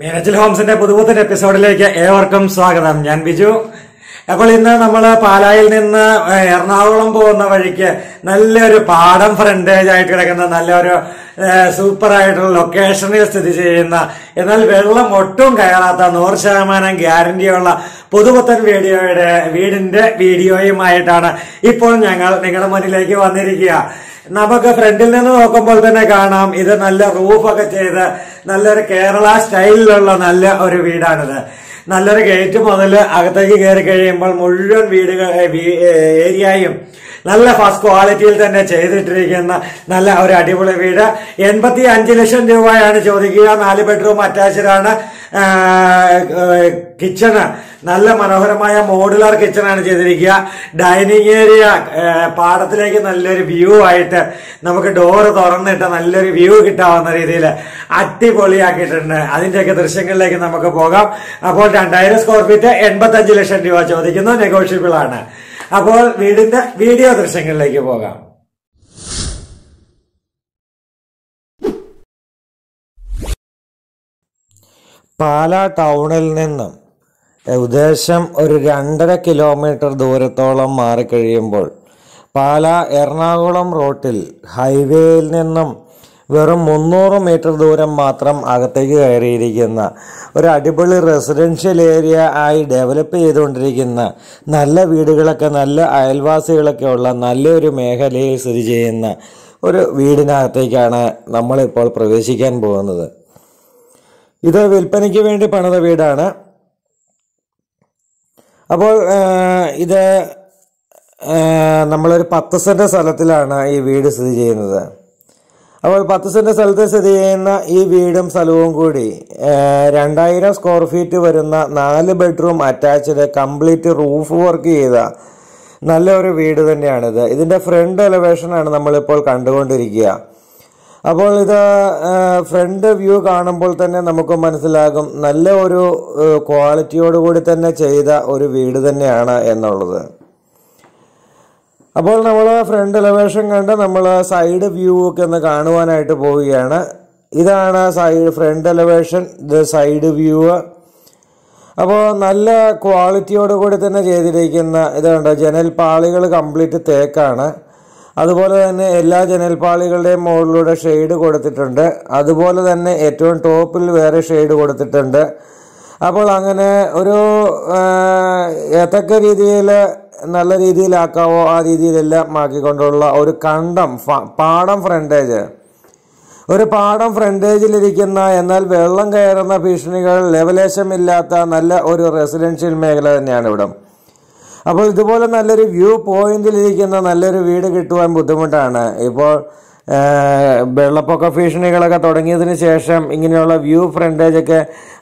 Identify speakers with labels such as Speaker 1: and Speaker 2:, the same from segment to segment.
Speaker 1: മീനച്ചിൽ ഹോംസിന്റെ പുതുപുത്തൻ എപ്പിസോഡിലേക്ക് ഏവർക്കും സ്വാഗതം ഞാൻ ബിജു അപ്പോൾ ഇന്ന് നമ്മൾ പാലായിൽ നിന്ന് എറണാകുളം പോകുന്ന വഴിക്ക് നല്ലൊരു പാടം ഫ്രണ്ടേജ് ആയിട്ട് കിടക്കുന്ന നല്ലൊരു സൂപ്പർ ആയിട്ടുള്ള ലൊക്കേഷനിൽ സ്ഥിതി ചെയ്യുന്ന എന്നാൽ വെള്ളം ഒട്ടും കയറാത്ത നൂറ് ശതമാനം ഗ്യാരണ്ടിയുള്ള പുതുപുത്തൻ വീഡിയോയുടെ വീടിന്റെ വീഡിയോയുമായിട്ടാണ് ഇപ്പോൾ ഞങ്ങൾ നിങ്ങളുടെ മുന്നിലേക്ക് വന്നിരിക്കുക നമുക്ക് ഫ്രണ്ടിൽ നിന്ന് നോക്കുമ്പോൾ തന്നെ കാണാം ഇത് നല്ല റൂഫൊക്കെ ചെയ്ത് നല്ലൊരു കേരള സ്റ്റൈലിലുള്ള നല്ല ഒരു വീടാണിത് നല്ലൊരു ഗേറ്റ് മുതൽ അകത്തേക്ക് കയറി കഴിയുമ്പോൾ മുഴുവൻ വീടുകൾ ഏരിയയും നല്ല ഫസ്റ്റ് ക്വാളിറ്റിയിൽ തന്നെ ചെയ്തിട്ടിരിക്കുന്ന നല്ല ഒരു അടിപൊളി വീട് എൺപത്തി അഞ്ച് ലക്ഷം രൂപയാണ് ചോദിക്കുക നാല് ബെഡ്റൂം അറ്റാച്ച്ഡാണ് കിച്ചണ് നല്ല മനോഹരമായ മോഡുലാർ കിച്ചണാണ് ചെയ്തിരിക്കുക ഡൈനിങ് ഏരിയ പാടത്തിലേക്ക് നല്ലൊരു വ്യൂ ആയിട്ട് നമുക്ക് ഡോറ് തുറന്നിട്ട് നല്ലൊരു വ്യൂ കിട്ടാവുന്ന രീതിയിൽ അടിപൊളിയാക്കിയിട്ടുണ്ട് അതിൻ്റെയൊക്കെ ദൃശ്യങ്ങളിലേക്ക് നമുക്ക് പോകാം അപ്പോൾ രണ്ടായിരം സ്ക്വയർ ഫീറ്റ് എൺപത്തഞ്ച് ലക്ഷം രൂപ ചോദിക്കുന്നു നെഗോഷ്യബിൾ ആണ് അപ്പോൾ വീടിന്റെ വീഡിയോ ദൃശ്യങ്ങളിലേക്ക് പോകാം പാലാ ടൗണിൽ നിന്നും ഉദ്ദേശം ഒരു രണ്ടര കിലോമീറ്റർ ദൂരത്തോളം മാറിക്കഴിയുമ്പോൾ പാല എറണാകുളം റോട്ടിൽ ഹൈവേയിൽ നിന്നും വെറും മുന്നൂറ് മീറ്റർ ദൂരം മാത്രം അകത്തേക്ക് കയറിയിരിക്കുന്ന ഒരു അടിപൊളി റെസിഡൻഷ്യൽ ഏരിയ ആയി ഡെവലപ്പ് ചെയ്തുകൊണ്ടിരിക്കുന്ന നല്ല വീടുകളൊക്കെ നല്ല അയൽവാസികളൊക്കെ ഉള്ള നല്ലൊരു മേഖലയിൽ സ്ഥിതി ചെയ്യുന്ന ഒരു വീടിനകത്തേക്കാണ് നമ്മളിപ്പോൾ പ്രവേശിക്കാൻ പോകുന്നത് ഇത് വിൽപ്പനയ്ക്ക് വേണ്ടി പണിത വീടാണ് അപ്പോൾ ഇത് നമ്മളൊരു പത്ത് സെൻറ്റ് സ്ഥലത്തിലാണ് ഈ വീട് സ്ഥിതി ചെയ്യുന്നത് അപ്പോൾ പത്ത് സെൻറ്റ് സ്ഥലത്ത് സ്ഥിതി ചെയ്യുന്ന ഈ വീടും സ്ഥലവും കൂടി രണ്ടായിരം സ്ക്വയർ ഫീറ്റ് വരുന്ന നാല് bedroom attached complete roof work ചെയ്ത നല്ലൊരു വീട് തന്നെയാണിത് ഇതിൻ്റെ ഫ്രണ്ട് എലവേഷനാണ് നമ്മളിപ്പോൾ കണ്ടുകൊണ്ടിരിക്കുക അപ്പോൾ ഇത് ഫ്രണ്ട് വ്യൂ കാണുമ്പോൾ തന്നെ നമുക്ക് മനസ്സിലാകും നല്ല ഒരു ക്വാളിറ്റിയോടുകൂടി തന്നെ ചെയ്ത ഒരു വീട് തന്നെയാണ് എന്നുള്ളത് അപ്പോൾ നമ്മൾ ഫ്രണ്ട് എലവേഷൻ കണ്ട് നമ്മൾ സൈഡ് വ്യൂ ഒക്കെ ഒന്ന് കാണുവാനായിട്ട് പോവുകയാണ് ഇതാണ് സൈഡ് ഫ്രണ്ട് എലവേഷൻ ഇത് സൈഡ് വ്യൂ അപ്പോൾ നല്ല ക്വാളിറ്റിയോടുകൂടി തന്നെ ചെയ്തിരിക്കുന്ന ഇത് കണ്ടോ ജനൽ പാളികൾ കംപ്ലീറ്റ് തേക്കാണ് അതുപോലെ തന്നെ എല്ലാ ജനൽപാളികളുടെയും മുകളിലൂടെ ഷെയ്ഡ് കൊടുത്തിട്ടുണ്ട് അതുപോലെ തന്നെ ഏറ്റവും ടോപ്പിൽ വേറെ ഷെയ്ഡ് കൊടുത്തിട്ടുണ്ട് അപ്പോൾ അങ്ങനെ ഒരു ഏതൊക്കെ രീതിയിൽ നല്ല രീതിയിലാക്കാവോ ആ രീതിയിലെല്ലാം ആക്കിക്കൊണ്ടുള്ള ഒരു കണ്ടം പാടം ഫ്രണ്ടേജ് ഒരു പാടം ഫ്രണ്ടേജിലിരിക്കുന്ന എന്നാൽ വെള്ളം കയറുന്ന ഭീഷണികൾ ലെവലേശമില്ലാത്ത നല്ല ഒരു റെസിഡൻഷ്യൽ മേഖല തന്നെയാണ് ഇവിടം അപ്പോൾ ഇതുപോലെ നല്ലൊരു വ്യൂ പോയിന്റിലിരിക്കുന്ന നല്ലൊരു വീട് കിട്ടുവാൻ ബുദ്ധിമുട്ടാണ് ഇപ്പോൾ വെള്ളപ്പൊക്ക ഭീഷണികളൊക്കെ തുടങ്ങിയതിന് ശേഷം ഇങ്ങനെയുള്ള വ്യൂ ഫ്രണ്ടേജ് ഒക്കെ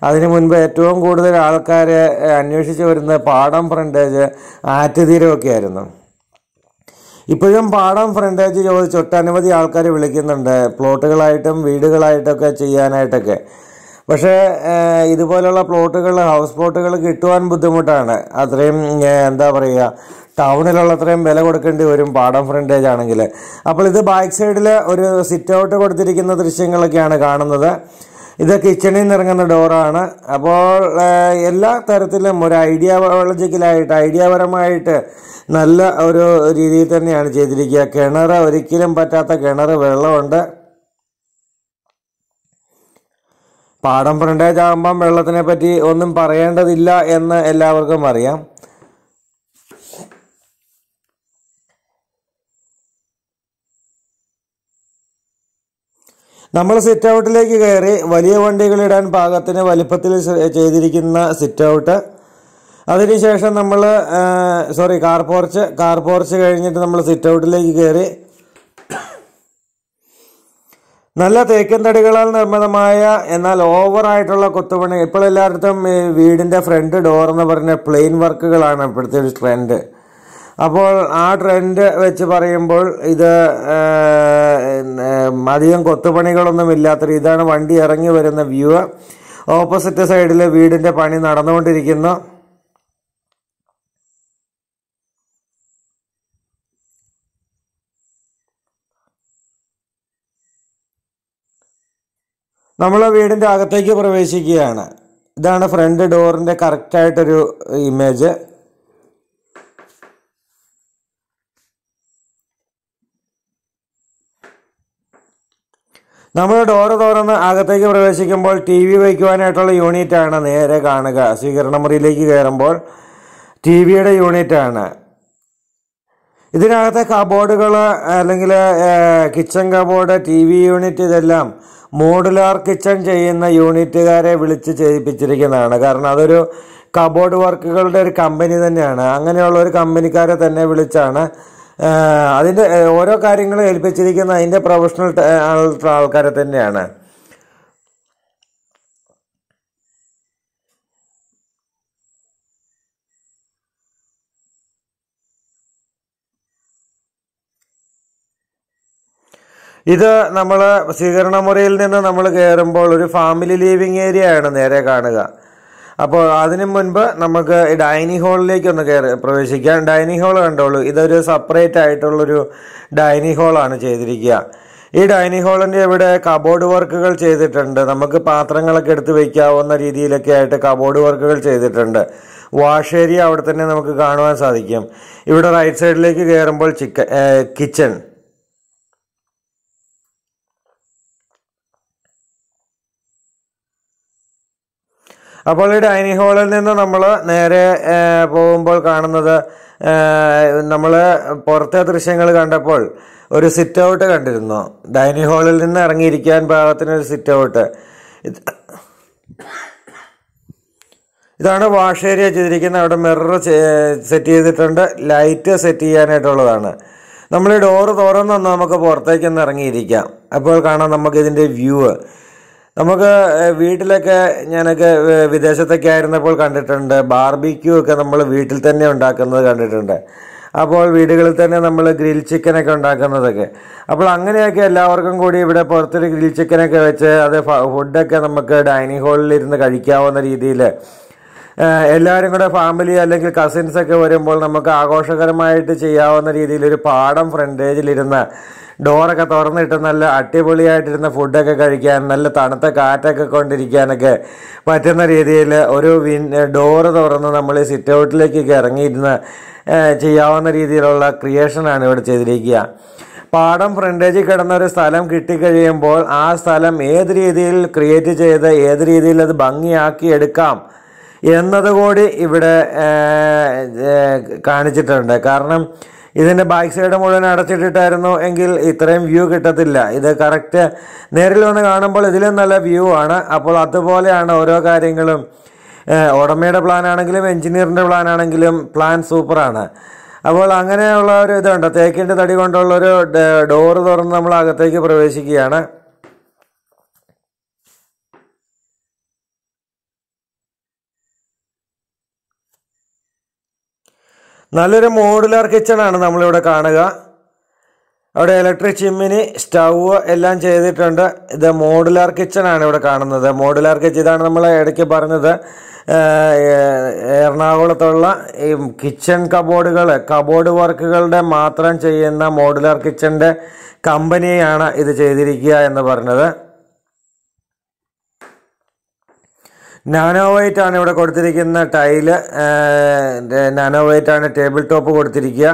Speaker 1: അതിന് മുൻപ് ഏറ്റവും കൂടുതൽ ആൾക്കാർ അന്വേഷിച്ച് വരുന്നത് പാടം ഫ്രണ്ടേജ് ആറ്റുതീരമൊക്കെ ആയിരുന്നു ഇപ്പോഴും പാടം ഫ്രണ്ടേജ് ചോദിച്ച് ഒട്ടനവധി ആൾക്കാർ വിളിക്കുന്നുണ്ട് പ്ലോട്ടുകളായിട്ടും വീടുകളായിട്ടൊക്കെ ചെയ്യാനായിട്ടൊക്കെ പക്ഷേ ഇതുപോലുള്ള പ്ലോട്ടുകൾ ഹൗസ് പ്ലോട്ടുകൾ കിട്ടുവാൻ ബുദ്ധിമുട്ടാണ് അത്രയും എന്താ പറയുക ടൗണിലുള്ള അത്രയും വില കൊടുക്കേണ്ടി വരും പാടം ഫ്രണ്ടേജ് ആണെങ്കിൽ അപ്പോൾ ഇത് ബാക്ക് സൈഡിൽ ഒരു സിറ്റ് ഔട്ട് കൊടുത്തിരിക്കുന്ന ദൃശ്യങ്ങളൊക്കെയാണ് കാണുന്നത് ഇത് കിച്ചണിൽ നിന്നിറങ്ങുന്ന ഡോറാണ് അപ്പോൾ എല്ലാ തരത്തിലും ഒരു ഐഡിയോളജിക്കലായിട്ട് ഐഡിയാപരമായിട്ട് നല്ല ഒരു രീതിയിൽ തന്നെയാണ് ചെയ്തിരിക്കുക കിണർ ഒരിക്കലും പറ്റാത്ത കിണർ വെള്ളമുണ്ട് പാടം ഫ്രണ്ടേജ് ആകുമ്പം വെള്ളത്തിനെ പറ്റി ഒന്നും പറയേണ്ടതില്ല എന്ന് എല്ലാവർക്കും അറിയാം നമ്മൾ സിറ്റ് ഔട്ടിലേക്ക് കയറി വലിയ വണ്ടികൾ ഇടാൻ പാകത്തിന് വലിപ്പത്തിൽ ചെയ്തിരിക്കുന്ന സിറ്റ് ഔട്ട് അതിനുശേഷം നമ്മൾ sorry car porch car porch കഴിഞ്ഞിട്ട് നമ്മൾ സിറ്റ് ഔട്ടിലേക്ക് കയറി നല്ല തേക്കൻ തടികളാൽ നിർമ്മിതമായ എന്നാൽ ഓവറായിട്ടുള്ള കൊത്തുപണി ഇപ്പോൾ എല്ലായിടത്തും വീടിൻ്റെ ഫ്രണ്ട് ഡോർ എന്ന് പറഞ്ഞ പ്ലെയിൻ വർക്കുകളാണ് ഇപ്പോഴത്തെ ഒരു ട്രെൻഡ് അപ്പോൾ ആ ട്രെൻഡ് വെച്ച് പറയുമ്പോൾ ഇത് അധികം കൊത്തുപണികളൊന്നും ഇല്ലാത്ത ഇതാണ് വണ്ടി ഇറങ്ങി വരുന്ന വ്യൂ ഓപ്പോസിറ്റ് സൈഡിൽ വീടിൻ്റെ പണി നടന്നുകൊണ്ടിരിക്കുന്നു നമ്മൾ വീടിൻ്റെ അകത്തേക്ക് പ്രവേശിക്കുകയാണ് ഇതാണ് ഫ്രണ്ട് ഡോറിൻ്റെ കറക്റ്റായിട്ടൊരു ഇമേജ് നമ്മൾ ഡോർ തുറന്ന് അകത്തേക്ക് പ്രവേശിക്കുമ്പോൾ ടി വി വയ്ക്കുവാനായിട്ടുള്ള യൂണിറ്റാണ് നേരെ കാണുക സ്വീകരണ മുറിയിലേക്ക് കയറുമ്പോൾ ടി വിയുടെ യൂണിറ്റാണ് ഇതിനകത്തെ കബോർഡുകൾ അല്ലെങ്കിൽ kitchen cupboard T V unit ഇതെല്ലാം മോഡുലാർ കിച്ചൺ ചെയ്യുന്ന യൂണിറ്റുകാരെ വിളിച്ച് ചെയ്യിപ്പിച്ചിരിക്കുന്നതാണ് കാരണം അതൊരു കബോർഡ് വർക്കുകളുടെ ഒരു കമ്പനി തന്നെയാണ് അങ്ങനെയുള്ള ഒരു കമ്പനിക്കാരെ തന്നെ വിളിച്ചാണ് അതിൻ്റെ ഓരോ കാര്യങ്ങളും ഏൽപ്പിച്ചിരിക്കുന്ന അതിൻ്റെ പ്രൊഫഷണൽ ആൾക്കാരെ തന്നെയാണ് ഇത് നമ്മൾ സ്വീകരണ മുറിയിൽ നിന്ന് നമ്മൾ കയറുമ്പോൾ ഒരു ഫാമിലി ലിവിങ് ഏരിയ ആണ് നേരെ കാണുക അപ്പോൾ അതിനു മുൻപ് നമുക്ക് ഈ ഡൈനിങ് ഹാളിലേക്ക് ഒന്ന് കയറി പ്രവേശിക്കാം ഡൈനിങ് ഹാൾ കണ്ടോളൂ ഇതൊരു സെപ്പറേറ്റ് ആയിട്ടുള്ളൊരു ഡൈനിങ് ഹാളാണ് ചെയ്തിരിക്കുക ഈ ഡൈനിങ് ഹാളിൻ്റെ ഇവിടെ കബോർഡ് വർക്കുകൾ ചെയ്തിട്ടുണ്ട് നമുക്ക് പാത്രങ്ങളൊക്കെ എടുത്ത് വയ്ക്കാവുന്ന രീതിയിലൊക്കെ ആയിട്ട് കബോർഡ് വർക്കുകൾ ചെയ്തിട്ടുണ്ട് വാഷ് ഏരിയ അവിടെ തന്നെ നമുക്ക് കാണുവാൻ സാധിക്കും ഇവിടെ റൈറ്റ് സൈഡിലേക്ക് കയറുമ്പോൾ ചിക്കൻ കിച്ചൺ അപ്പോൾ ഈ ഡൈനിങ് ഹാളിൽ നിന്ന് നമ്മൾ നേരെ പോകുമ്പോൾ കാണുന്നത് നമ്മൾ പുറത്തെ ദൃശ്യങ്ങൾ കണ്ടപ്പോൾ ഒരു സിറ്റ് ഔട്ട് കണ്ടിരുന്നു ഡൈനിങ് ഹാളിൽ നിന്ന് ഇറങ്ങിയിരിക്കാൻ പാകത്തിന് ഒരു സിറ്റ് ഔട്ട് ഇതാണ് വാഷ് ഏരിയ ചെയ്തിരിക്കുന്നത് അവിടെ മിറർ സെറ്റ് ചെയ്തിട്ടുണ്ട് ലൈറ്റ് സെറ്റ് ചെയ്യാനായിട്ടുള്ളതാണ് നമ്മൾ ഈ ഡോറ് തുറന്നു നമുക്ക് പുറത്തേക്കൊന്ന് ഇറങ്ങിയിരിക്കാം അപ്പോൾ കാണാം നമുക്ക് ഇതിൻ്റെ വ്യൂ നമുക്ക് വീട്ടിലൊക്കെ ഞാനൊക്കെ വിദേശത്തൊക്കെ ആയിരുന്നപ്പോൾ കണ്ടിട്ടുണ്ട് ബാർബിക്യൂ ഒക്കെ നമ്മൾ വീട്ടിൽ തന്നെ ഉണ്ടാക്കുന്നത് കണ്ടിട്ടുണ്ട് അപ്പോൾ വീടുകളിൽ തന്നെ നമ്മൾ ഗ്രിൽ ചിക്കനൊക്കെ ഉണ്ടാക്കുന്നതൊക്കെ അപ്പോൾ അങ്ങനെയൊക്കെ എല്ലാവർക്കും കൂടി ഇവിടെ പുറത്തൊരു ഗ്രിൽ ചിക്കനൊക്കെ വെച്ച് അത് ഫുഡൊക്കെ നമുക്ക് ഡൈനിങ് ഹാളിൽ ഇരുന്ന് കഴിക്കാവുന്ന രീതിയിൽ എല്ലാവരും കൂടെ ഫാമിലി അല്ലെങ്കിൽ കസിൻസ് ഒക്കെ വരുമ്പോൾ നമുക്ക് ആഘോഷകരമായിട്ട് ചെയ്യാവുന്ന രീതിയിൽ ഒരു പാടം ഫ്രണ്ടേജിലിരുന്ന് ഡോറൊക്കെ തുറന്നിട്ട് നല്ല അടിപൊളിയായിട്ടിരുന്ന ഫുഡൊക്കെ കഴിക്കാൻ നല്ല തണുത്ത കാറ്റൊക്കെ കൊണ്ടിരിക്കാനൊക്കെ പറ്റുന്ന രീതിയിൽ ഒരു വിൻ ഡോറ് തുറന്ന് നമ്മൾ സിറ്റ് ഔട്ടിലേക്കൊക്കെ ഇറങ്ങിയിരുന്ന് ചെയ്യാവുന്ന രീതിയിലുള്ള ക്രിയേഷനാണ് ഇവിടെ ചെയ്തിരിക്കുക പാടം ഫ്രണ്ടേജിൽ കിടന്ന ഒരു സ്ഥലം കിട്ടിക്കഴിയുമ്പോൾ ആ സ്ഥലം ഏത് രീതിയിൽ ക്രിയേറ്റ് ചെയ്ത് ഏത് രീതിയിൽ അത് ഭംഗിയാക്കി എടുക്കാം എന്നത് കൂടി ഇവിടെ കാണിച്ചിട്ടുണ്ട് കാരണം ഇതിൻ്റെ ബാക്ക് സൈഡ് മുഴുവൻ അടച്ചിട്ടിട്ടായിരുന്നു എങ്കിൽ ഇത്രയും വ്യൂ കിട്ടത്തില്ല ഇത് കറക്റ്റ് നേരിൽ വന്ന് കാണുമ്പോൾ ഇതിലും നല്ല വ്യൂ ആണ് അപ്പോൾ അതുപോലെയാണ് ഓരോ കാര്യങ്ങളും ഉടമയുടെ പ്ലാൻ ആണെങ്കിലും എഞ്ചിനീയറിൻ്റെ പ്ലാൻ ആണെങ്കിലും പ്ലാൻ സൂപ്പറാണ് അപ്പോൾ അങ്ങനെയുള്ള ഒരു ഇതുണ്ട് തേക്കിൻ്റെ തടി കൊണ്ടുള്ളൊരു ഡോറ് തുറന്ന് നമ്മൾ അകത്തേക്ക് പ്രവേശിക്കുകയാണ് നല്ലൊരു മോഡുലാർ കിച്ചണാണ് നമ്മളിവിടെ കാണുക അവിടെ ഇലക്ട്രിക് ചിമ്മിനി സ്റ്റവ് എല്ലാം ചെയ്തിട്ടുണ്ട് ഇത് മോഡുലാർ കിച്ചണാണ് ഇവിടെ കാണുന്നത് മോഡുലാർ കിച്ചൺ ഇതാണ് നമ്മൾ ഇടയ്ക്ക് പറഞ്ഞത് എറണാകുളത്തുള്ള ഈ കിച്ചൺ കബോർഡുകൾ കബോർഡ് വർക്കുകളുടെ മാത്രം ചെയ്യുന്ന മോഡുലാർ കിച്ചൻ്റെ കമ്പനിയാണ് ഇത് ചെയ്തിരിക്കുക എന്ന് പറഞ്ഞത് നാനോ വൈറ്റ് ആണ് ഇവിടെ കൊടുത്തിരിക്കുന്ന ടൈല് നാനോ വൈറ്റ് ആണ് ടേബിൾ ടോപ്പ് കൊടുത്തിരിക്കുക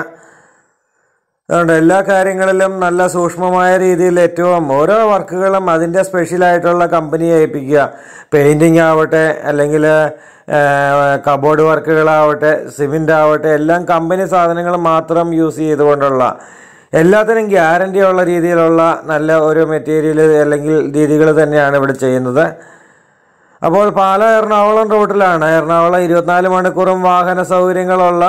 Speaker 1: അതുകൊണ്ട് എല്ലാ കാര്യങ്ങളിലും നല്ല സൂക്ഷ്മമായ രീതിയിൽ ഏറ്റവും ഓരോ വർക്കുകളും അതിൻ്റെ സ്പെഷ്യലായിട്ടുള്ള കമ്പനി ഏൽപ്പിക്കുക പെയിൻറ്റിങ് ആവട്ടെ അല്ലെങ്കിൽ കബോർഡ് വർക്കുകളാവട്ടെ സിമെൻ്റ് ആവട്ടെ എല്ലാം കമ്പനി സാധനങ്ങൾ മാത്രം യൂസ് ചെയ്തുകൊണ്ടുള്ള എല്ലാത്തിനും ഗ്യാരൻ്റി ഉള്ള രീതിയിലുള്ള നല്ല ഒരു മെറ്റീരിയൽ അല്ലെങ്കിൽ രീതികൾ തന്നെയാണ് ഇവിടെ ചെയ്യുന്നത് അപ്പോൾ പാല എറണാകുളം റൂട്ടിലാണ് എറണാകുളം ഇരുപത്തിനാല് മണിക്കൂറും വാഹന സൗകര്യങ്ങളുള്ള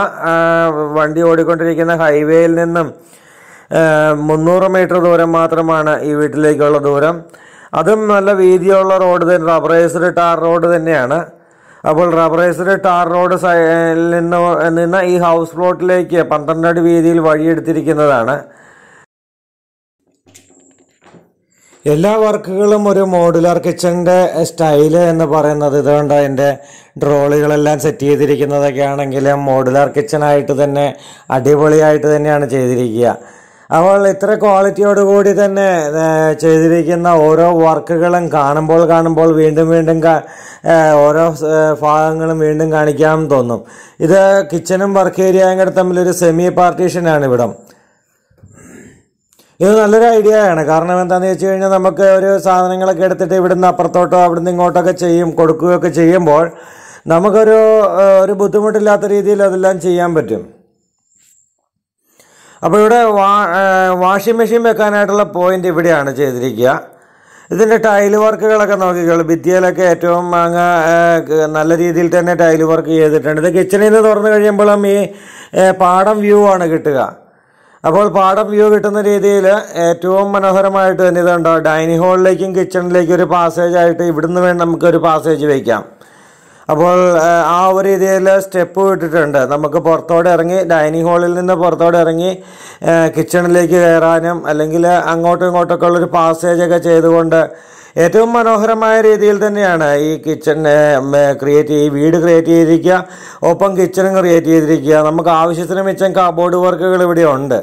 Speaker 1: വണ്ടി ഓടിക്കൊണ്ടിരിക്കുന്ന ഹൈവേയിൽ നിന്നും മുന്നൂറ് മീറ്റർ ദൂരം മാത്രമാണ് ഈ വീട്ടിലേക്കുള്ള ദൂരം അതും നല്ല വീതിയുള്ള റോഡ് തന്നെ റബറേസ്ഡ് ടാർ റോഡ് തന്നെയാണ് അപ്പോൾ റബറേസ്ഡ് ടാർ റോഡ് സൈ നിന്ന് നിന്ന് ഈ ഹൗസ് പ്ലോട്ടിലേക്ക് പന്ത്രണ്ട് അടി വീതിയിൽ വഴിയെടുത്തിരിക്കുന്നതാണ് എല്ലാ വർക്കുകളും ഒരു മോഡുലാർ കിച്ചൻ്റെ സ്റ്റൈല് എന്ന് പറയുന്നത് ഇതുകൊണ്ട് അതിൻ്റെ ഡ്രോളുകളെല്ലാം സെറ്റ് ചെയ്തിരിക്കുന്നതൊക്കെ ആണെങ്കിലും മോഡുലാർ ആയിട്ട് തന്നെ അടിപൊളിയായിട്ട് തന്നെയാണ് ചെയ്തിരിക്കുക അവൾ ഇത്ര ക്വാളിറ്റിയോട് കൂടി തന്നെ ചെയ്തിരിക്കുന്ന ഓരോ വർക്കുകളും കാണുമ്പോൾ കാണുമ്പോൾ വീണ്ടും വീണ്ടും ഓരോ ഭാഗങ്ങളും വീണ്ടും കാണിക്കാൻ തോന്നും ഇത് കിച്ചനും വർക്ക് ഏരിയയും കൂടെ തമ്മിലൊരു സെമി പാർട്ടീഷനാണ് ഇവിടം ഇത് നല്ലൊരു ഐഡിയ ആണ് കാരണം എന്താണെന്ന് വെച്ച് കഴിഞ്ഞാൽ നമുക്ക് ഒരു സാധനങ്ങളൊക്കെ എടുത്തിട്ട് ഇവിടുന്ന് അപ്പുറത്തോട്ടോ അവിടുന്ന് ഇങ്ങോട്ടൊക്കെ ചെയ്യും കൊടുക്കുകയൊക്കെ ചെയ്യുമ്പോൾ നമുക്കൊരു ഒരു ബുദ്ധിമുട്ടില്ലാത്ത രീതിയിൽ അതെല്ലാം ചെയ്യാൻ പറ്റും അപ്പോൾ ഇവിടെ വാ വാഷിംഗ് മെഷീൻ വെക്കാനായിട്ടുള്ള പോയിന്റ് ഇവിടെയാണ് ചെയ്തിരിക്കുക ഇതിൻ്റെ ടൈൽ വർക്കുകളൊക്കെ നോക്കിക്കോളൂ ഭിത്തിയിലൊക്കെ ഏറ്റവും അങ്ങ് നല്ല രീതിയിൽ തന്നെ ടൈൽ വർക്ക് ചെയ്തിട്ടുണ്ട് ഇത് കിച്ചണിൽ നിന്ന് തുറന്നു കഴിയുമ്പോഴും ഈ പാടം വ്യൂ ആണ് കിട്ടുക അപ്പോൾ പാടം വ്യൂ കിട്ടുന്ന രീതിയിൽ ഏറ്റവും മനോഹരമായിട്ട് തന്നെ ഇതുണ്ടോ ഡൈനിങ് ഹാളിലേക്കും കിച്ചണിലേക്കും ഒരു പാസേജ് ആയിട്ട് ഇവിടുന്ന് വേണം നമുക്കൊരു പാസേജ് വയ്ക്കാം അപ്പോൾ ആ ഒരു രീതിയിൽ സ്റ്റെപ്പ് വിട്ടിട്ടുണ്ട് നമുക്ക് പുറത്തോടെ ഇറങ്ങി ഡൈനിങ് ഹാളിൽ നിന്ന് പുറത്തോടെ ഇറങ്ങി കിച്ചണിലേക്ക് കയറാനും അല്ലെങ്കിൽ അങ്ങോട്ടും ഇങ്ങോട്ടൊക്കെ ഉള്ളൊരു പാസേജൊക്കെ ചെയ്തുകൊണ്ട് ഏറ്റവും മനോഹരമായ രീതിയിൽ തന്നെയാണ് ഈ കിച്ചൺ ക്രിയേറ്റ് ചെയ്ത് വീട് ക്രിയേറ്റ് ചെയ്തിരിക്കുക ഒപ്പം കിച്ചണും ക്രിയേറ്റ് ചെയ്തിരിക്കുക നമുക്ക് ആവശ്യത്തിന് മിച്ചം കാബോർഡ് വർക്കുകൾ ഇവിടെ ഉണ്ട്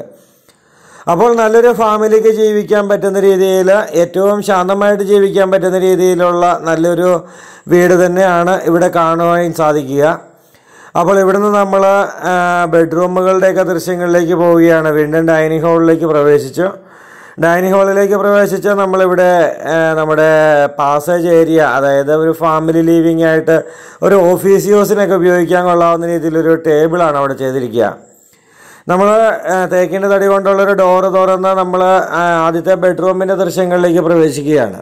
Speaker 1: അപ്പോൾ നല്ലൊരു ഫാമിലിക്ക് ജീവിക്കാൻ പറ്റുന്ന രീതിയിൽ ഏറ്റവും ശാന്തമായിട്ട് ജീവിക്കാൻ പറ്റുന്ന രീതിയിലുള്ള നല്ലൊരു വീട് തന്നെയാണ് ഇവിടെ കാണുവാൻ സാധിക്കുക അപ്പോൾ ഇവിടുന്ന് നമ്മൾ ബെഡ്റൂമുകളുടെയൊക്കെ ദൃശ്യങ്ങളിലേക്ക് പോവുകയാണ് വീണ്ടും ഡൈനിങ് ഹാളിലേക്ക് പ്രവേശിച്ചു ഡൈനിങ് ഹാളിലേക്ക് പ്രവേശിച്ച നമ്മളിവിടെ നമ്മുടെ പാസേജ് ഏരിയ അതായത് ഒരു ഫാമിലി ലീവിംഗ് ആയിട്ട് ഒരു ഓഫീസ് യൂസിനൊക്കെ ഉപയോഗിക്കാൻ കൊള്ളാവുന്ന രീതിയിലൊരു ടേബിളാണ് അവിടെ ചെയ്തിരിക്കുക നമ്മൾ തേക്കിൻ്റെ തടി കൊണ്ടുള്ളൊരു ഡോറ് തുറന്ന് നമ്മൾ ആദ്യത്തെ ബെഡ്റൂമിൻ്റെ ദൃശ്യങ്ങളിലേക്ക് പ്രവേശിക്കുകയാണ്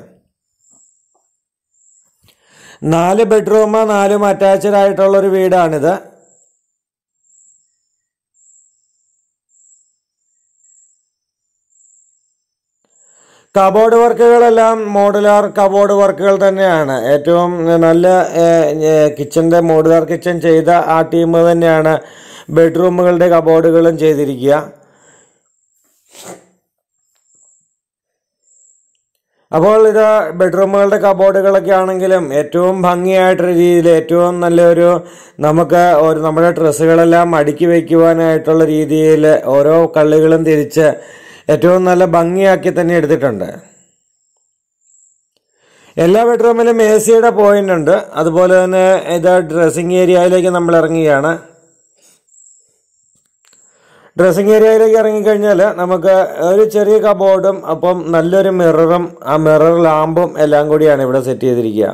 Speaker 1: നാല് ബെഡ്റൂമ് നാലും അറ്റാച്ച്ഡ് ആയിട്ടുള്ളൊരു വീടാണിത് കബോർഡ് വർക്കുകളെല്ലാം മോഡുലാർ കബോർഡ് വർക്കുകൾ തന്നെയാണ് ഏറ്റവും നല്ല കിച്ചൻ്റെ മോഡുലാർ കിച്ചൻ ചെയ്ത ആ ടീം തന്നെയാണ് ബെഡ്റൂമുകളുടെ കബോർഡുകളും ചെയ്തിരിക്കുക അപ്പോൾ ഇത് ബെഡ്റൂമുകളുടെ കബോർഡുകളൊക്കെ ആണെങ്കിലും ഏറ്റവും ഭംഗിയായിട്ടൊരു രീതിയിൽ ഏറ്റവും നല്ലൊരു നമുക്ക് ഒരു നമ്മുടെ ഡ്രസ്സുകളെല്ലാം അടുക്കി വയ്ക്കുവാനായിട്ടുള്ള രീതിയിൽ ഓരോ കള്ളികളും തിരിച്ച് ഏറ്റവും നല്ല ഭംഗിയാക്കി തന്നെ എടുത്തിട്ടുണ്ട് എല്ലാ ബെഡ്റൂമിലും എ സിയുടെ പോയിന്റ് ഉണ്ട് അതുപോലെ തന്നെ ഇത് ഡ്രസ്സിങ് ഏരിയയിലേക്ക് നമ്മൾ ഇറങ്ങുകയാണ് ഡ്രസ്സിങ് ഏരിയയിലേക്ക് ഇറങ്ങിക്കഴിഞ്ഞാൽ നമുക്ക് ഒരു ചെറിയ കബോർഡും അപ്പം നല്ലൊരു മിററും ആ മിറർ ലാമ്പും എല്ലാം കൂടിയാണ് ഇവിടെ സെറ്റ് ചെയ്തിരിക്കുക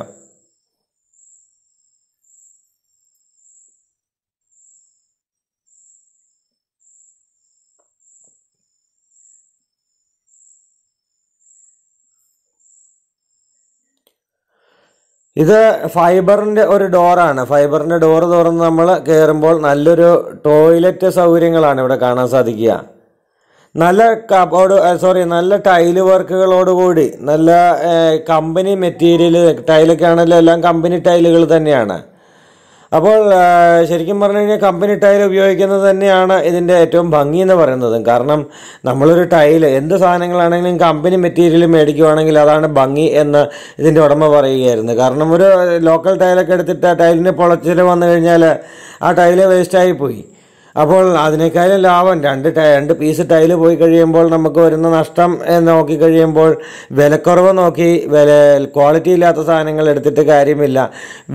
Speaker 1: ഇത് ഫൈബറിൻ്റെ ഒരു ഡോറാണ് ഫൈബറിൻ്റെ ഡോറ് തുറന്ന് നമ്മൾ കയറുമ്പോൾ നല്ലൊരു ടോയ്ലറ്റ് സൗകര്യങ്ങളാണ് ഇവിടെ കാണാൻ സാധിക്കുക നല്ല കബോർഡ് സോറി നല്ല ടൈല് വർക്കുകളോടുകൂടി നല്ല കമ്പനി മെറ്റീരിയൽ ടൈലൊക്കെ ആണെങ്കിലും എല്ലാം കമ്പനി ടൈലുകൾ തന്നെയാണ് അപ്പോൾ ശരിക്കും പറഞ്ഞു കഴിഞ്ഞാൽ കമ്പനി ടൈൽ ഉപയോഗിക്കുന്നത് തന്നെയാണ് ഇതിൻ്റെ ഏറ്റവും ഭംഗി എന്ന് പറയുന്നത് കാരണം നമ്മളൊരു ടൈൽ എന്ത് സാധനങ്ങളാണെങ്കിലും കമ്പനി മെറ്റീരിയൽ മേടിക്കുവാണെങ്കിൽ അതാണ് ഭംഗി എന്ന് ഇതിൻ്റെ ഉടമ പറയുകയായിരുന്നു കാരണം ഒരു ലോക്കൽ ടൈലൊക്കെ എടുത്തിട്ട് ആ ടൈലിന് പൊളച്ചിൽ വന്നു കഴിഞ്ഞാൽ ആ ടൈല് വേസ്റ്റായി പോയി അപ്പോൾ അതിനേക്കാളും ലാഭം രണ്ട് രണ്ട് പീസ് ടൈല് പോയി കഴിയുമ്പോൾ നമുക്ക് വരുന്ന നഷ്ടം നോക്കി കഴിയുമ്പോൾ വിലക്കുറവ് നോക്കി വില ക്വാളിറ്റി ഇല്ലാത്ത സാധനങ്ങൾ എടുത്തിട്ട് കാര്യമില്ല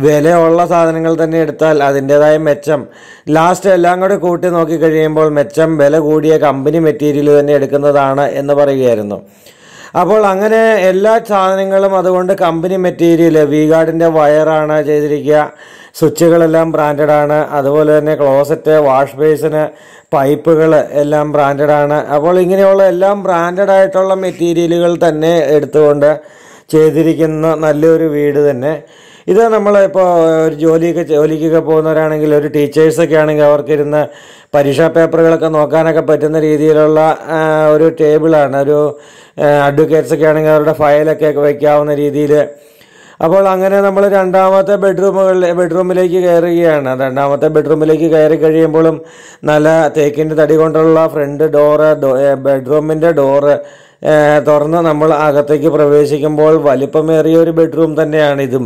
Speaker 1: വിലയുള്ള സാധനങ്ങൾ തന്നെ എടുത്താൽ അതിൻ്റെതായ മെച്ചം ലാസ്റ്റ് എല്ലാം കൂടെ കൂട്ടി നോക്കി കഴിയുമ്പോൾ മെച്ചം വില കൂടിയ കമ്പനി മെറ്റീരിയൽ തന്നെ എടുക്കുന്നതാണ് എന്ന് പറയുകയായിരുന്നു അപ്പോൾ അങ്ങനെ എല്ലാ സാധനങ്ങളും അതുകൊണ്ട് കമ്പനി മെറ്റീരിയൽ വി ഗാർഡിൻ്റെ വയറാണ് ചെയ്തിരിക്കുക സ്വിച്ചുകളെല്ലാം ബ്രാൻഡഡാണ് അതുപോലെ തന്നെ ക്ലോസറ്റ് വാഷ് ബേസിന് പൈപ്പുകൾ എല്ലാം ബ്രാൻഡഡാണ് അപ്പോൾ ഇങ്ങനെയുള്ള എല്ലാം ബ്രാൻഡഡായിട്ടുള്ള മെറ്റീരിയലുകൾ തന്നെ എടുത്തുകൊണ്ട് ചെയ്തിരിക്കുന്ന നല്ലൊരു വീട് തന്നെ ഇത് നമ്മൾ ഒരു ജോലിയൊക്കെ ജോലിക്കൊക്കെ പോകുന്നവരാണെങ്കിൽ ഒരു ടീച്ചേഴ്സൊക്കെ ആണെങ്കിൽ അവർക്കിരുന്ന് പരീക്ഷാ പേപ്പറുകളൊക്കെ നോക്കാനൊക്കെ പറ്റുന്ന രീതിയിലുള്ള ഒരു ടേബിളാണ് ഒരു അഡ്വക്കേറ്റ്സൊക്കെ ആണെങ്കിൽ അവരുടെ ഫയലൊക്കെ വയ്ക്കാവുന്ന രീതിയിൽ അപ്പോൾ അങ്ങനെ നമ്മൾ രണ്ടാമത്തെ ബെഡ്റൂമുകളിൽ ബെഡ്റൂമിലേക്ക് കയറുകയാണ് രണ്ടാമത്തെ ബെഡ്റൂമിലേക്ക് കയറി കഴിയുമ്പോഴും നല്ല തേക്കിൻ്റെ തടി കൊണ്ടുള്ള ഫ്രണ്ട് ഡോറ് ബെഡ്റൂമിൻ്റെ ഡോറ് തുറന്ന് നമ്മൾ അകത്തേക്ക് പ്രവേശിക്കുമ്പോൾ വലിപ്പമേറിയ ഒരു ബെഡ്റൂം തന്നെയാണിതും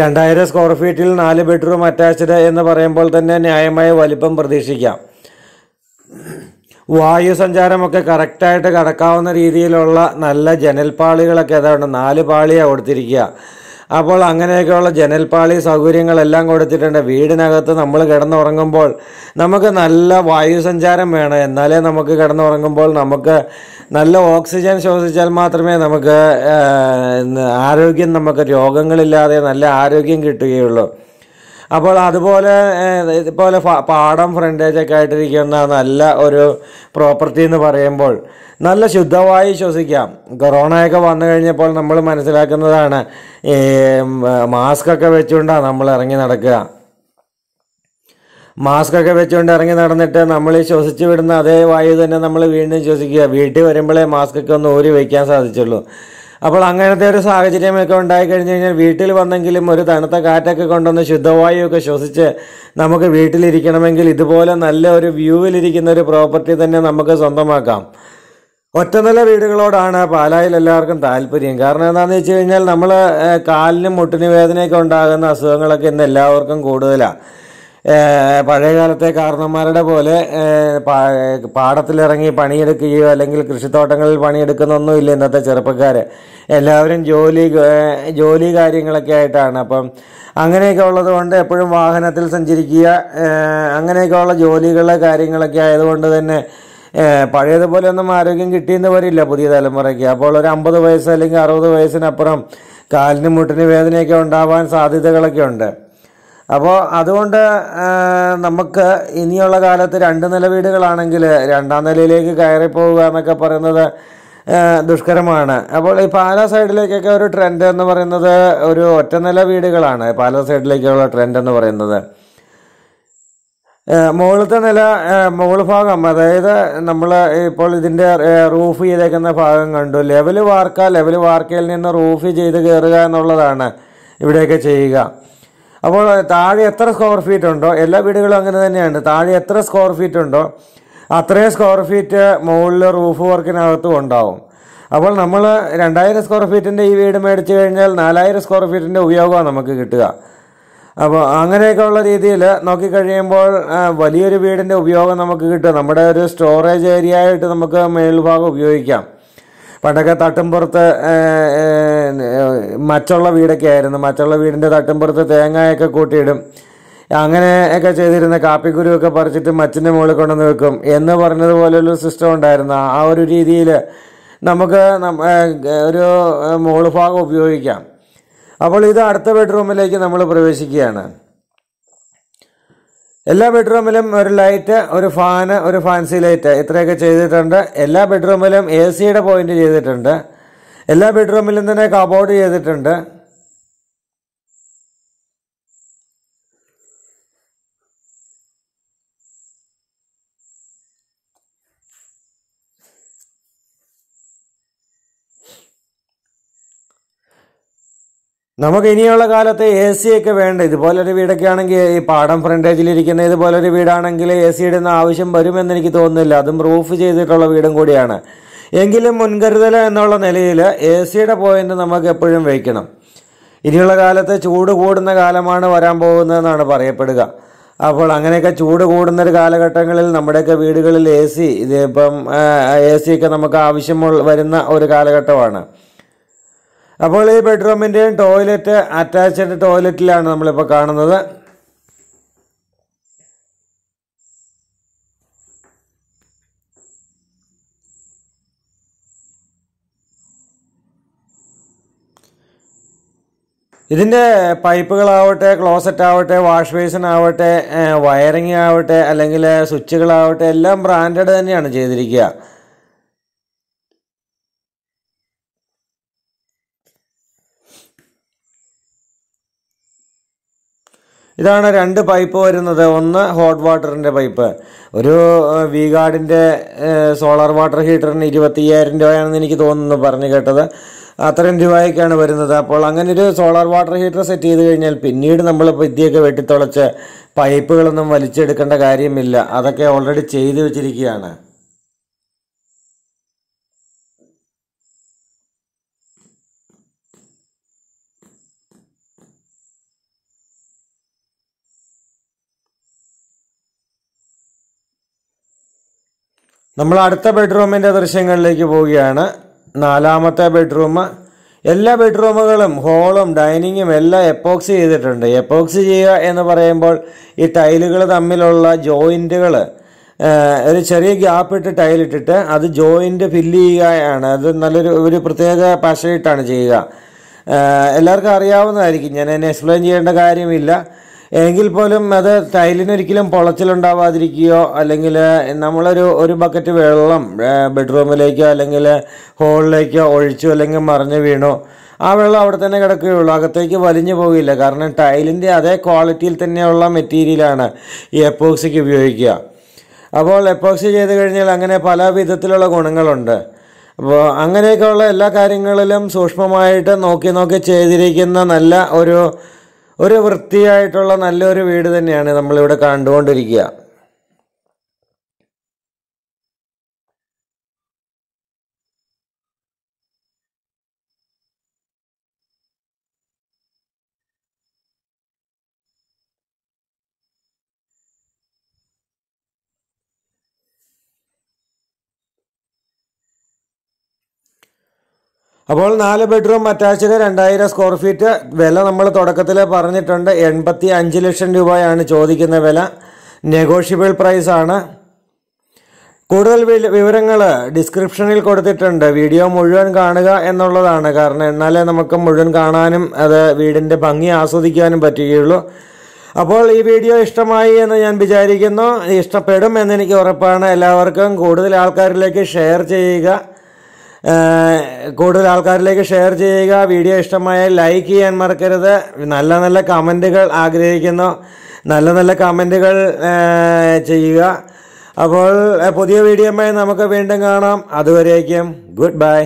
Speaker 1: രണ്ടായിരം സ്ക്വയർ ഫീറ്റിൽ നാല് ബെഡ്റൂം അറ്റാച്ച്ഡ് എന്ന് പറയുമ്പോൾ തന്നെ ന്യായമായ വലിപ്പം പ്രതീക്ഷിക്കാം വായു സഞ്ചാരമൊക്കെ കറക്റ്റായിട്ട് കടക്കാവുന്ന രീതിയിലുള്ള നല്ല ജനൽപാളികളൊക്കെ ഏതാണ്ട് നാല് പാളിയാണ് കൊടുത്തിരിക്കുക അപ്പോൾ അങ്ങനെയൊക്കെയുള്ള ജനൽപാളി സൗകര്യങ്ങളെല്ലാം കൊടുത്തിട്ടുണ്ട് വീടിനകത്ത് നമ്മൾ കിടന്നുറങ്ങുമ്പോൾ നമുക്ക് നല്ല വായു സഞ്ചാരം വേണം എന്നാലേ നമുക്ക് കിടന്നുറങ്ങുമ്പോൾ നമുക്ക് നല്ല ഓക്സിജൻ ശ്വസിച്ചാൽ മാത്രമേ നമുക്ക് ആരോഗ്യം നമുക്ക് രോഗങ്ങളില്ലാതെ നല്ല ആരോഗ്യം കിട്ടുകയുള്ളൂ അപ്പോൾ അതുപോലെ ഇതുപോലെ പാടം ഫ്രണ്ടേജൊക്കെ ആയിട്ടിരിക്കുന്ന നല്ല ഒരു പ്രോപ്പർട്ടി എന്ന് പറയുമ്പോൾ നല്ല ശുദ്ധമായി ശ്വസിക്കാം കൊറോണയൊക്കെ വന്നു കഴിഞ്ഞപ്പോൾ നമ്മൾ മനസ്സിലാക്കുന്നതാണ് ഈ മാസ്കൊക്കെ വെച്ചുകൊണ്ടാണ് നമ്മൾ ഇറങ്ങി നടക്കുക മാസ്ക് ഒക്കെ വെച്ചുകൊണ്ട് ഇറങ്ങി നടന്നിട്ട് നമ്മൾ ശ്വസിച്ച് വിടുന്ന അതേ വായു തന്നെ നമ്മൾ വീണ്ടും ശ്വസിക്കുക വീട്ടിൽ വരുമ്പോഴേ മാസ്ക് ഒക്കെ ഒന്ന് ഊരി വയ്ക്കാൻ സാധിച്ചുള്ളൂ അപ്പോൾ അങ്ങനത്തെ ഒരു സാഹചര്യമൊക്കെ ഉണ്ടായി കഴിഞ്ഞ് കഴിഞ്ഞാൽ വീട്ടിൽ വന്നെങ്കിലും ഒരു തണുത്ത കാറ്റൊക്കെ കൊണ്ടുവന്ന് ശുദ്ധവായുവൊക്കെ ശ്വസിച്ച് നമുക്ക് വീട്ടിലിരിക്കണമെങ്കിൽ ഇതുപോലെ നല്ല ഒരു വ്യൂവിലിരിക്കുന്ന ഒരു പ്രോപ്പർട്ടി തന്നെ നമുക്ക് സ്വന്തമാക്കാം ഒറ്റനില വീടുകളോടാണ് പാലായിൽ എല്ലാവർക്കും താല്പര്യം കാരണം എന്താണെന്ന് വെച്ച് കഴിഞ്ഞാൽ നമ്മൾ കാലിനും മുട്ടിനു വേദനയൊക്കെ ഉണ്ടാകുന്ന അസുഖങ്ങളൊക്കെ ഇന്ന് എല്ലാവർക്കും കൂടുതലാണ് പഴയകാലത്തെ കാർന്നന്മാരുടെ പോലെ പാടത്തിലിറങ്ങി പണിയെടുക്കുകയോ അല്ലെങ്കിൽ കൃഷിത്തോട്ടങ്ങളിൽ പണിയെടുക്കുന്നൊന്നും ഇല്ല ഇന്നത്തെ ചെറുപ്പക്കാർ എല്ലാവരും ജോലി ജോലി കാര്യങ്ങളൊക്കെ ആയിട്ടാണ് അപ്പം അങ്ങനെയൊക്കെ കൊണ്ട് എപ്പോഴും വാഹനത്തിൽ സഞ്ചരിക്കുക അങ്ങനെയൊക്കെ ഉള്ള ജോലികൾ കാര്യങ്ങളൊക്കെ ആയതുകൊണ്ട് തന്നെ പഴയതുപോലെ ഒന്നും ആരോഗ്യം കിട്ടിയെന്ന് വരില്ല പുതിയ തലമുറയ്ക്ക് അപ്പോൾ ഒരു അമ്പത് വയസ്സ് അല്ലെങ്കിൽ അറുപത് വയസ്സിനപ്പുറം കാലിന് മുട്ടിന് വേദനയൊക്കെ ഉണ്ടാവാൻ സാധ്യതകളൊക്കെ ഉണ്ട് അപ്പോൾ അതുകൊണ്ട് നമുക്ക് ഇനിയുള്ള കാലത്ത് രണ്ട് നില വീടുകളാണെങ്കിൽ രണ്ടാം നിലയിലേക്ക് കയറി പോവുക എന്നൊക്കെ പറയുന്നത് ദുഷ്കരമാണ് അപ്പോൾ ഈ പാല സൈഡിലേക്കൊക്കെ ഒരു ട്രെൻഡ് എന്ന് പറയുന്നത് ഒരു ഒറ്റ നില വീടുകളാണ് പാല സൈഡിലേക്കുള്ള ട്രെൻഡ് എന്ന് പറയുന്നത് മുകളിലത്തെ നില മുകൾ ഭാഗം അതായത് നമ്മൾ ഇപ്പോൾ ഇതിൻ്റെ റൂഫ് ചെയ്തേക്കുന്ന ഭാഗം കണ്ടു ലെവൽ വാർക്ക ലെവൽ വാർക്കയിൽ നിന്ന് റൂഫ് ചെയ്ത് കയറുക എന്നുള്ളതാണ് ഇവിടെയൊക്കെ ചെയ്യുക അപ്പോൾ താഴെ എത്ര സ്ക്വയർ ഫീറ്റ് ഉണ്ടോ എല്ലാ വീടുകളും അങ്ങനെ തന്നെയാണ് താഴെ എത്ര സ്ക്വയർ ഫീറ്റ് ഉണ്ടോ അത്രയും സ്ക്വയർ ഫീറ്റ് മുകളിൽ റൂഫ് വർക്കിനകത്തും ഉണ്ടാവും അപ്പോൾ നമ്മൾ രണ്ടായിരം സ്ക്വയർ ഫീറ്റിൻ്റെ ഈ വീട് മേടിച്ചു കഴിഞ്ഞാൽ നാലായിരം സ്ക്വയർ ഫീറ്റിൻ്റെ ഉപയോഗമാണ് നമുക്ക് കിട്ടുക അപ്പോൾ അങ്ങനെയൊക്കെയുള്ള രീതിയിൽ നോക്കിക്കഴിയുമ്പോൾ വലിയൊരു വീടിൻ്റെ ഉപയോഗം നമുക്ക് കിട്ടുക നമ്മുടെ ഒരു സ്റ്റോറേജ് ഏരിയ ആയിട്ട് നമുക്ക് മേൽഭാഗം ഉപയോഗിക്കാം പണ്ടൊക്കെ തട്ടുംപുറത്ത് മച്ചുള്ള വീടൊക്കെ ആയിരുന്നു മച്ചുള്ള വീടിൻ്റെ തട്ടുംപുറത്ത് തേങ്ങയൊക്കെ കൂട്ടിയിടും അങ്ങനെയൊക്കെ ചെയ്തിരുന്ന കാപ്പിക്കുരുവൊക്കെ പറിച്ചിട്ട് മച്ചിൻ്റെ മുകളിൽ കൊണ്ടുവന്ന് വെക്കും എന്ന് പറഞ്ഞതുപോലൊരു സിസ്റ്റം ഉണ്ടായിരുന്നു ആ ഒരു രീതിയിൽ നമുക്ക് ഒരു മുകൾ ഭാഗം ഉപയോഗിക്കാം അപ്പോൾ ഇത് അടുത്ത ബെഡ്റൂമിലേക്ക് നമ്മൾ പ്രവേശിക്കുകയാണ് എല്ലാ ബെഡ്റൂമിലും ഒരു ലൈറ്റ് ഒരു ഫാന് ഒരു ഫാൻസി ലൈറ്റ് ഇത്രയൊക്കെ ചെയ്തിട്ടുണ്ട് എല്ലാ ബെഡ്റൂമിലും എ സിയുടെ പോയിന്റ് ചെയ്തിട്ടുണ്ട് എല്ലാ ബെഡ്റൂമിലും തന്നെ കബോർഡ് ചെയ്തിട്ടുണ്ട് നമുക്ക് ഇനിയുള്ള കാലത്ത് എ സി ഒക്കെ വേണ്ട ഇതുപോലൊരു വീടൊക്കെ ആണെങ്കിൽ ഈ പാടം ഫ്രണ്ടേജിൽ ഇരിക്കുന്ന ഇതുപോലൊരു വീടാണെങ്കിൽ എ സി ഇടുന്ന ആവശ്യം വരുമെന്ന് എനിക്ക് തോന്നുന്നില്ല അതും റൂഫ് ചെയ്തിട്ടുള്ള വീടും കൂടിയാണ് എങ്കിലും മുൻകരുതൽ എന്നുള്ള നിലയിൽ എ സിയുടെ പോയിന്റ് നമുക്ക് എപ്പോഴും വയ്ക്കണം ഇനിയുള്ള കാലത്ത് ചൂട് കൂടുന്ന കാലമാണ് വരാൻ പോകുന്നതെന്നാണ് പറയപ്പെടുക അപ്പോൾ അങ്ങനെയൊക്കെ ചൂട് കൂടുന്ന കാലഘട്ടങ്ങളിൽ നമ്മുടെയൊക്കെ വീടുകളിൽ എ സി ഇതിപ്പം എ ഒക്കെ നമുക്ക് ആവശ്യമുള്ള വരുന്ന ഒരു കാലഘട്ടമാണ് അപ്പോൾ ഈ ബെഡ്റൂമിൻ്റെയും ടോയ്ലറ്റ് അറ്റാച്ച്ഡ് ടോയ്ലറ്റിലാണ് നമ്മളിപ്പോൾ കാണുന്നത് ഇതിൻ്റെ പൈപ്പുകളാവട്ടെ ക്ലോസറ്റ് ആവട്ടെ വാഷ് ബേസിൻ ആവട്ടെ വയറിംഗ് ആവട്ടെ അല്ലെങ്കിൽ സ്വിച്ചുകളാവട്ടെ എല്ലാം ബ്രാൻഡഡ് തന്നെയാണ് ചെയ്തിരിക്കുക ഇതാണ് രണ്ട് പൈപ്പ് വരുന്നത് ഒന്ന് ഹോട്ട് വാട്ടറിൻ്റെ പൈപ്പ് ഒരു വീഗാർഡിൻ്റെ സോളാർ വാട്ടർ ഹീറ്ററിന് ഇരുപത്തിയ്യായിരം രൂപയാണെന്ന് എനിക്ക് തോന്നുന്നു പറഞ്ഞു കേട്ടത് അത്രയും രൂപയ്ക്കാണ് വരുന്നത് അപ്പോൾ അങ്ങനെ ഒരു സോളാർ വാട്ടർ ഹീറ്റർ സെറ്റ് ചെയ്ത് കഴിഞ്ഞാൽ പിന്നീട് നമ്മൾ വിദ്യയൊക്കെ വെട്ടിത്തുളച്ച് പൈപ്പുകളൊന്നും വലിച്ചെടുക്കേണ്ട കാര്യമില്ല അതൊക്കെ ഓൾറെഡി ചെയ്തു വെച്ചിരിക്കുകയാണ് നമ്മൾ അടുത്ത ബെഡ്റൂമിൻ്റെ ദൃശ്യങ്ങളിലേക്ക് പോവുകയാണ് നാലാമത്തെ ബെഡ്റൂം എല്ലാ ബെഡ്റൂമുകളും ഹോളും ഡൈനിങ്ങും എല്ലാം എപ്പോക്സ് ചെയ്തിട്ടുണ്ട് എപ്പോക്സ് ചെയ്യുക എന്ന് പറയുമ്പോൾ ഈ ടൈലുകൾ തമ്മിലുള്ള ജോയിൻറ്റുകൾ ഒരു ചെറിയ ഗ്യാപ്പ് ഇട്ട് ടൈലിട്ടിട്ട് അത് ജോയിൻറ്റ് ഫില്ല് ചെയ്യുകയാണ് അത് നല്ലൊരു ഒരു പ്രത്യേക പശയിട്ടാണ് ചെയ്യുക എല്ലാവർക്കും അറിയാവുന്നതായിരിക്കും ഞാൻ എന്നെ എക്സ്പ്ലെയിൻ ചെയ്യേണ്ട കാര്യമില്ല എങ്കിൽ പോലും അത് ഒരിക്കലും പൊളച്ചിലുണ്ടാവാതിരിക്കുകയോ അല്ലെങ്കിൽ നമ്മളൊരു ഒരു ബക്കറ്റ് വെള്ളം ബെഡ്റൂമിലേക്കോ അല്ലെങ്കിൽ ഹോളിലേക്കോ ഒഴിച്ചു അല്ലെങ്കിൽ മറിഞ്ഞു വീണോ ആ വെള്ളം അവിടെ തന്നെ കിടക്കുകയുള്ളൂ അകത്തേക്ക് വലിഞ്ഞു പോവില്ല കാരണം ടൈലിൻ്റെ അതേ ക്വാളിറ്റിയിൽ തന്നെയുള്ള മെറ്റീരിയലാണ് ഈ എപ്പോക്സിക്ക് ഉപയോഗിക്കുക അപ്പോൾ എപ്പോക്സി ചെയ്ത് കഴിഞ്ഞാൽ അങ്ങനെ പല വിധത്തിലുള്ള ഗുണങ്ങളുണ്ട് അപ്പോൾ അങ്ങനെയൊക്കെയുള്ള എല്ലാ കാര്യങ്ങളിലും സൂക്ഷ്മമായിട്ട് നോക്കി നോക്കി ചെയ്തിരിക്കുന്ന നല്ല ഒരു ഒരു വൃത്തിയായിട്ടുള്ള നല്ലൊരു വീട് തന്നെയാണ് നമ്മളിവിടെ കണ്ടുകൊണ്ടിരിക്കുക അപ്പോൾ നാല് ബെഡ്റൂം അറ്റാച്ച്ഡ് രണ്ടായിരം സ്ക്വയർ ഫീറ്റ് വില നമ്മൾ തുടക്കത്തിൽ പറഞ്ഞിട്ടുണ്ട് എൺപത്തി അഞ്ച് ലക്ഷം രൂപയാണ് ചോദിക്കുന്ന വില നെഗോഷ്യബിൾ പ്രൈസാണ് കൂടുതൽ വിവരങ്ങൾ ഡിസ്ക്രിപ്ഷനിൽ കൊടുത്തിട്ടുണ്ട് വീഡിയോ മുഴുവൻ കാണുക എന്നുള്ളതാണ് കാരണം എന്നാലേ നമുക്ക് മുഴുവൻ കാണാനും അത് വീടിൻ്റെ ഭംഗി ആസ്വദിക്കാനും പറ്റുകയുള്ളൂ അപ്പോൾ ഈ വീഡിയോ ഇഷ്ടമായി എന്ന് ഞാൻ വിചാരിക്കുന്നു ഇഷ്ടപ്പെടും എന്നെനിക്ക് ഉറപ്പാണ് എല്ലാവർക്കും കൂടുതൽ ആൾക്കാരിലേക്ക് ഷെയർ ചെയ്യുക കൂടുതൽ ആൾക്കാരിലേക്ക് ഷെയർ ചെയ്യുക വീഡിയോ ഇഷ്ടമായ ലൈക്ക് ചെയ്യാൻ മറക്കരുത് നല്ല നല്ല കമൻറ്റുകൾ ആഗ്രഹിക്കുന്നു നല്ല നല്ല കമൻറ്റുകൾ ചെയ്യുക അപ്പോൾ പുതിയ വീഡിയോമായി നമുക്ക് വീണ്ടും കാണാം അതുവരേക്കും ഗുഡ് ബൈ